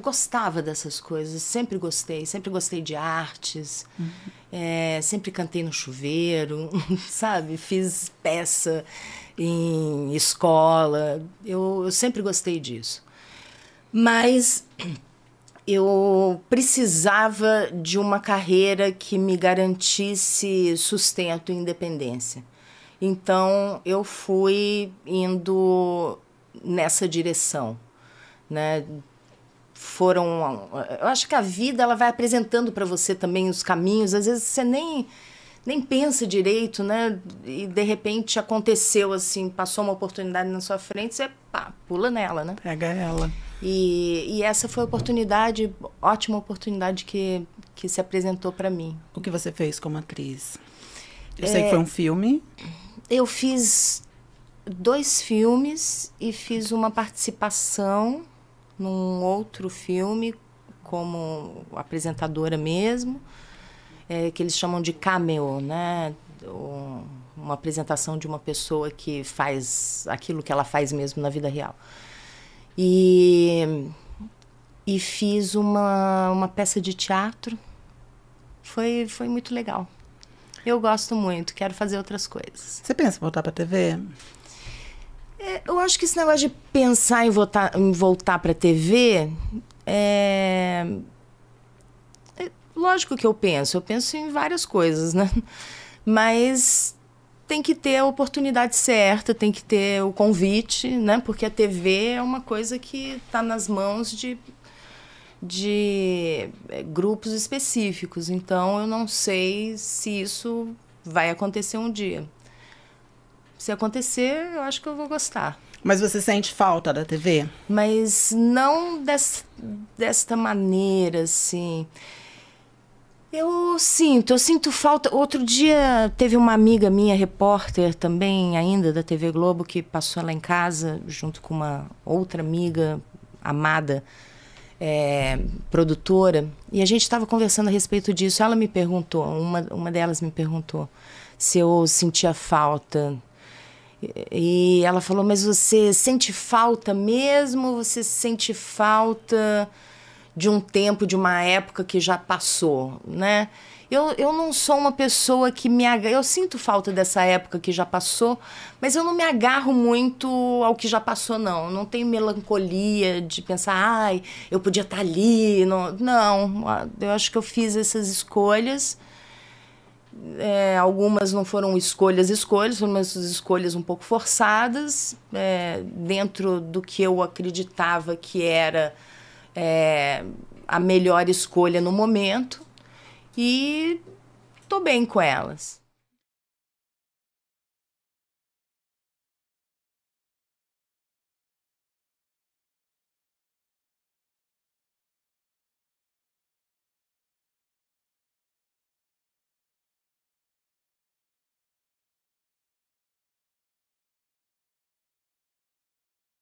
gostava dessas coisas, sempre gostei, sempre gostei de artes, uhum. é, sempre cantei no chuveiro, sabe? Fiz peça em escola, eu, eu sempre gostei disso. Mas eu precisava de uma carreira que me garantisse sustento e independência. Então eu fui indo nessa direção, né? foram. Eu acho que a vida ela vai apresentando para você também os caminhos. Às vezes você nem nem pensa direito, né? E de repente aconteceu assim, passou uma oportunidade na sua frente, você pá, pula nela, né? Pega ela. E, e essa foi a oportunidade, ótima oportunidade que, que se apresentou para mim. O que você fez como atriz? Eu é, sei que foi um filme. Eu fiz dois filmes e fiz uma participação num outro filme como apresentadora mesmo, é, que eles chamam de cameo, né? uma apresentação de uma pessoa que faz aquilo que ela faz mesmo na vida real. E, e fiz uma, uma peça de teatro. Foi, foi muito legal. Eu gosto muito, quero fazer outras coisas. Você pensa em voltar para a TV? É, eu acho que esse negócio de pensar em, voltar, em voltar para TV é... é... lógico que eu penso, eu penso em várias coisas, né? Mas tem que ter a oportunidade certa, tem que ter o convite, né? Porque a TV é uma coisa que está nas mãos de de é, grupos específicos. Então eu não sei se isso vai acontecer um dia se acontecer, eu acho que eu vou gostar. Mas você sente falta da TV? Mas não des, desta maneira, assim. Eu sinto, eu sinto falta. Outro dia teve uma amiga minha, repórter também, ainda da TV Globo, que passou lá em casa junto com uma outra amiga amada, é, produtora, e a gente estava conversando a respeito disso. Ela me perguntou, uma, uma delas me perguntou se eu sentia falta e ela falou: Mas você sente falta mesmo? Você sente falta de um tempo, de uma época que já passou, né? Eu, eu não sou uma pessoa que me agarra. Eu sinto falta dessa época que já passou, mas eu não me agarro muito ao que já passou, não. não tenho melancolia de pensar, ai, eu podia estar tá ali. Não, não eu acho que eu fiz essas escolhas. É, algumas não foram escolhas, escolhas, foram umas escolhas um pouco forçadas, é, dentro do que eu acreditava que era é, a melhor escolha no momento. E estou bem com elas.